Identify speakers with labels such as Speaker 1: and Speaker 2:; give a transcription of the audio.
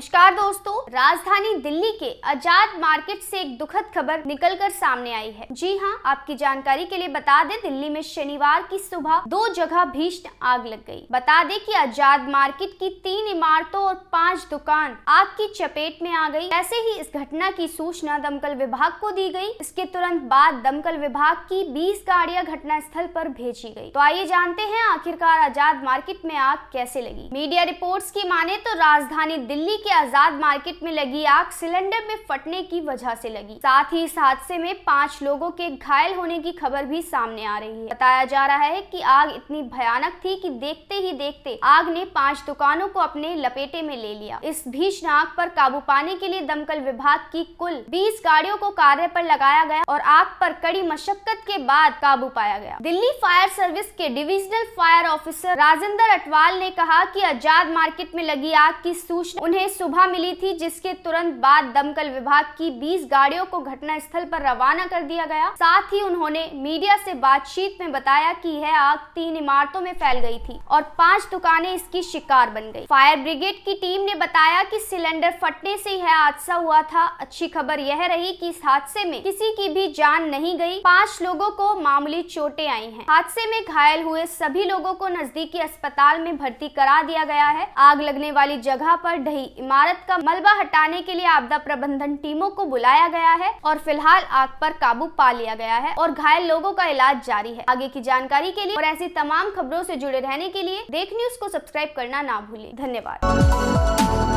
Speaker 1: नमस्कार दोस्तों राजधानी दिल्ली के आजाद मार्केट से एक दुखद खबर निकलकर सामने आई है जी हाँ आपकी जानकारी के लिए बता दें दिल्ली में शनिवार की सुबह दो जगह भीषण आग लग गई बता दें कि आजाद मार्केट की तीन इमारतों और पांच दुकान आग की चपेट में आ गई ऐसे ही इस घटना की सूचना दमकल विभाग को दी गयी इसके तुरंत बाद दमकल विभाग की बीस गाड़िया घटना स्थल आरोप भेजी गयी तो आइए जानते हैं आखिरकार आजाद मार्केट में आग कैसे लगी मीडिया रिपोर्ट की माने तो राजधानी दिल्ली के के आजाद मार्केट में लगी आग सिलेंडर में फटने की वजह से लगी साथ ही इस हादसे में पांच लोगों के घायल होने की खबर भी सामने आ रही है बताया जा रहा है कि आग इतनी भयानक थी कि देखते ही देखते आग ने पांच दुकानों को अपने लपेटे में ले लिया इस भीषण आग पर काबू पाने के लिए दमकल विभाग की कुल बीस गाड़ियों को कार्य पर लगाया गया और आग पर कड़ी मशक्कत के बाद काबू पाया गया दिल्ली फायर सर्विस के divisional fire officer Rajendra Atwal ने कहा कि आजाद मार्केट में लगी आग की सूचना उन्हें सुबह मिली थी जिसके तुरंत बाद दमकल विभाग की 20 गाड़ियों को घटनास्थल पर रवाना कर दिया गया साथ ही उन्होंने मीडिया से बातचीत में बताया कि यह आग तीन इमारतों में फैल गई थी और पांच दुकानें इसकी शिकार बन गई फायर ब्रिगेड की टीम ने बताया कि सिलेंडर फटने से यह हादसा हुआ था अच्छी खबर यह रही की इस हादसे में किसी की भी जान नहीं गयी पाँच लोगो को मामूली चोटे आई है हादसे में घायल हुए सभी लोगों को नजदीकी अस्पताल में भर्ती करा दिया गया है आग लगने वाली जगह पर ढही इमारत का मलबा हटाने के लिए आपदा प्रबंधन टीमों को बुलाया गया है और फिलहाल आग पर काबू पा लिया गया है और घायल लोगों का इलाज जारी है आगे की जानकारी के लिए और ऐसी तमाम खबरों से जुड़े रहने के लिए देख न्यूज को सब्सक्राइब करना ना भूलें धन्यवाद